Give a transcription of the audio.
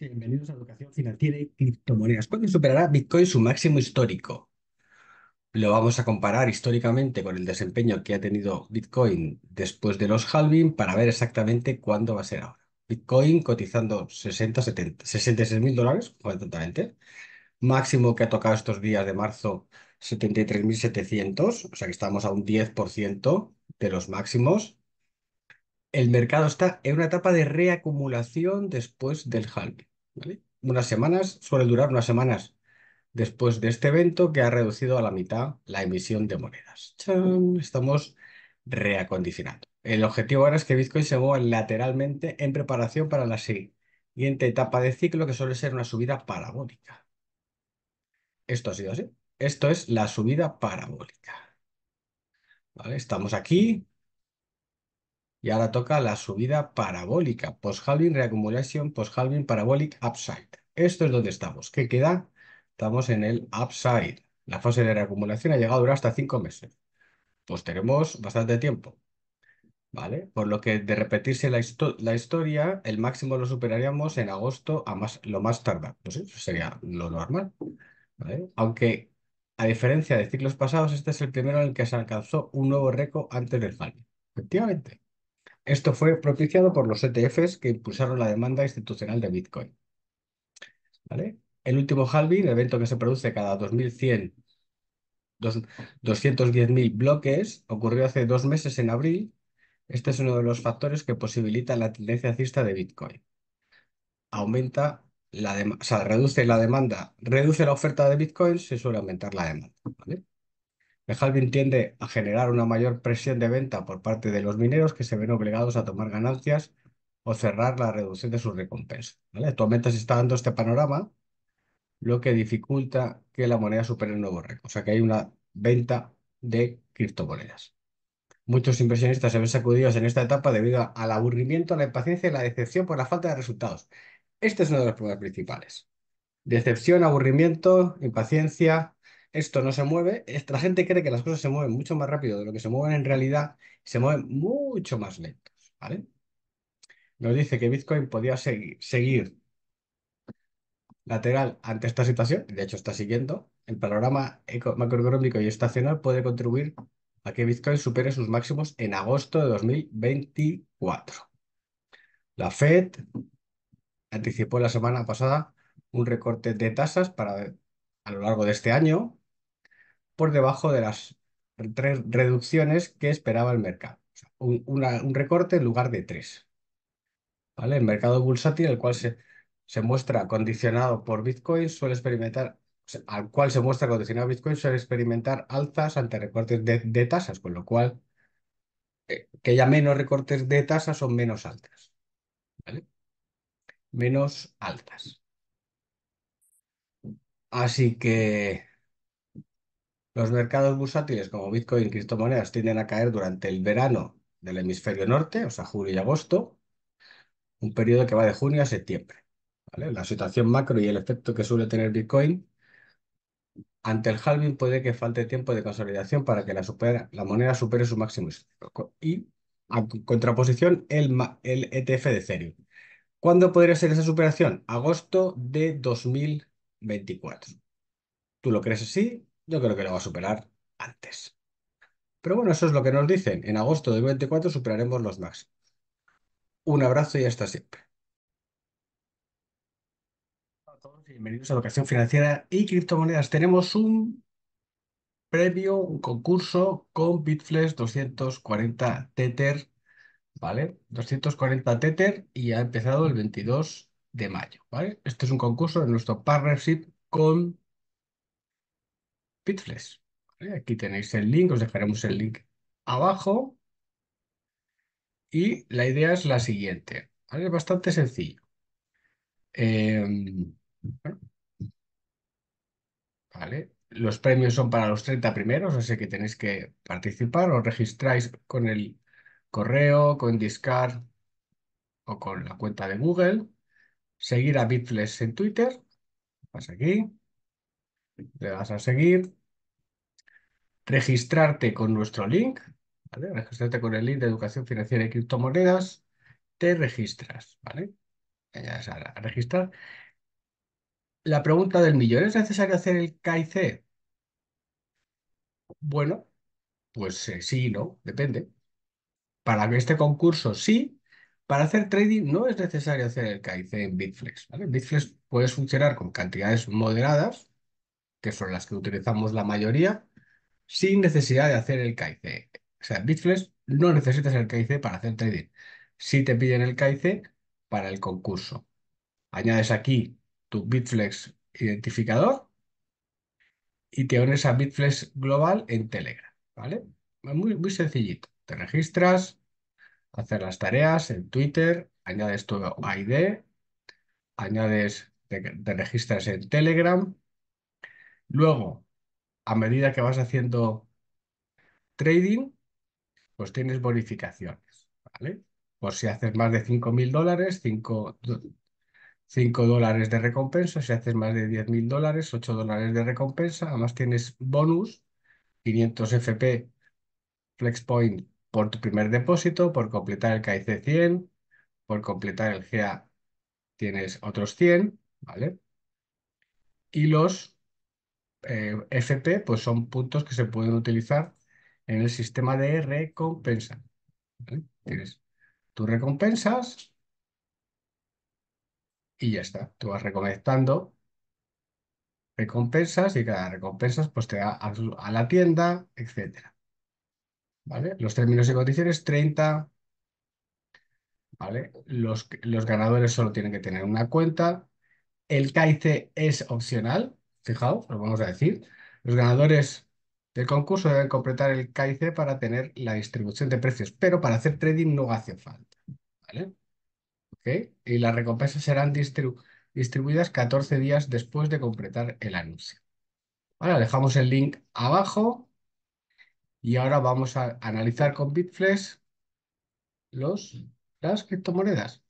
Bienvenidos a Educación Financiera y Criptomonedas. ¿Cuándo superará Bitcoin su máximo histórico? Lo vamos a comparar históricamente con el desempeño que ha tenido Bitcoin después de los halving para ver exactamente cuándo va a ser ahora. Bitcoin cotizando 60, 70, 66 mil dólares, totalmente. Máximo que ha tocado estos días de marzo, 73.700, o sea que estamos a un 10% de los máximos el mercado está en una etapa de reacumulación después del halving. Unas semanas, suele durar unas semanas después de este evento que ha reducido a la mitad la emisión de monedas. Estamos reacondicionando. El objetivo ahora es que Bitcoin se mueva lateralmente en preparación para la siguiente etapa de ciclo que suele ser una subida parabólica. Esto ha sido así. Esto es la subida parabólica. Estamos aquí, y ahora toca la subida parabólica, post-halving reaccumulation, post-halving parabolic upside. Esto es donde estamos. ¿Qué queda? Estamos en el upside. La fase de reacumulación ha llegado a durar hasta cinco meses. Pues tenemos bastante tiempo. ¿Vale? Por lo que de repetirse la, historia, el máximo lo superaríamos en agosto a más, lo más tardar. Pues eso pues sería lo normal. Aunque, a diferencia de ciclos pasados, este es el primero en el que se alcanzó un nuevo récord antes del fallo. Efectivamente. Esto fue propiciado por los ETFs que impulsaron la demanda institucional de Bitcoin. El último halving, evento que se produce cada 2100, 210.000 bloques, ocurrió hace dos meses en abril. Este es uno de los factores que posibilita la tendencia alcista de Bitcoin. Aumenta la demanda, o sea, reduce la demanda, reduce la oferta de Bitcoin, se suele aumentar la demanda. Halvin tiende a generar una mayor presión de venta por parte de los mineros que se ven obligados a tomar ganancias o cerrar la reducción de sus recompensas. Actualmente se está dando este panorama, lo que dificulta que la moneda supere el nuevo récord. O sea que hay una venta de criptomonedas. Muchos inversionistas se ven sacudidos en esta etapa debido al aburrimiento, la impaciencia y la decepción por la falta de resultados. Este es uno de los problemas principales. Decepción, aburrimiento, impaciencia, esto no se mueve, la gente cree que las cosas se mueven mucho más rápido de lo que se mueven en realidad, se mueven mucho más lentos, ¿vale? Nos dice que Bitcoin podía seguir, lateral ante esta situación, de hecho está siguiendo, el panorama macroeconómico y estacional puede contribuir a que Bitcoin supere sus máximos en agosto de 2024. La Fed anticipó la semana pasada un recorte de tasas para a lo largo de este año por debajo de las tres reducciones que esperaba el mercado. un, recorte en lugar de tres. ¿Vale? El mercado bursátil, el cual se, muestra condicionado por Bitcoin, suele experimentar al cual se muestra condicionado Bitcoin suele experimentar altas ante recortes de, tasas, con lo cual eh, que haya menos recortes de tasas son menos altas. ¿vale? Menos altas. Así que los mercados bursátiles como Bitcoin y criptomonedas tienden a caer durante el verano del hemisferio norte, o sea, julio y agosto, un periodo que va de junio a septiembre. La situación macro y el efecto que suele tener Bitcoin ante el halving puede que falte tiempo de consolidación para que la, moneda supere su máximo Y a contraposición, el, el ETF de Ethereum. ¿Cuándo podría ser esa superación? Agosto de 2024. ¿Tú lo crees así? Yo creo que lo va a superar antes. Pero bueno, eso es lo que nos dicen. En agosto de 24 superaremos los máximos. Un abrazo y hasta siempre. Hola a todos, bienvenidos a Educación Financiera y Criptomonedas. Tenemos un previo, un concurso con Bitflex 240 Tether, ¿vale? 240 Tether y ha empezado el 22 de mayo, ¿vale? Este es un concurso de nuestro partnership con Bitflesh. Aquí tenéis el link, os dejaremos el link abajo. Y la idea es la siguiente. ¿vale? Es bastante sencillo. Em, ¿vale? Los premios son para los 30 primeros, así que tenéis que participar. Os registráis con el correo, con Discard o con la cuenta de Google. Seguir a Bitflex en Twitter. Vas aquí. Le das a seguir registrarte con nuestro link, ¿vale? Registrarte con el link de educación financiera y criptomonedas, te registras, ¿vale? Ya a registrar. La pregunta del millón, ¿es necesario hacer el KIC? Bueno, pues eh, sí y no, depende. Para este concurso sí, para hacer trading no es necesario hacer el KIC en Bitflex. Bitflex puedes funcionar con cantidades moderadas, que son las que utilizamos la mayoría, sin necesidad de hacer el KIC. O sea, Bitflex no necesitas el KIC para hacer trading. Si te piden el KIC para el concurso. Añades aquí tu Bitflex identificador y te unes a Bitflex Global en Telegram, ¿vale? Muy, sencillito. Te registras, haces las tareas en Twitter, añades tu ID, añades, te registras en Telegram, luego a medida que vas haciendo trading, pues tienes bonificaciones, ¿vale? Por si haces más de 5.000 dólares, 5, dólares de recompensa, si haces más de 10.000 dólares, 8 dólares de recompensa, además tienes bonus, 500 FP FlexPoint por tu primer depósito, por completar el KIC 100, por completar el GA tienes otros 100, ¿vale? Y los eh, FP pues son puntos que se pueden utilizar en el sistema de recompensa. Tienes tus recompensas y ya está. Tú vas reconectando recompensas y cada recompensas pues, te da a, la tienda, etc. ¿Vale? Los términos y condiciones 30. ¿Vale? Los, los ganadores solo tienen que tener una cuenta. El CAICE es opcional, Fijaos, lo vamos a decir. Los ganadores del concurso deben completar el KIC para tener la distribución de precios, pero para hacer trading no hace falta. ¿Vale? Y las recompensas serán distribuidas 14 días después de completar el anuncio. Vale, dejamos el link abajo y ahora vamos a analizar con Bitflex los, las criptomonedas.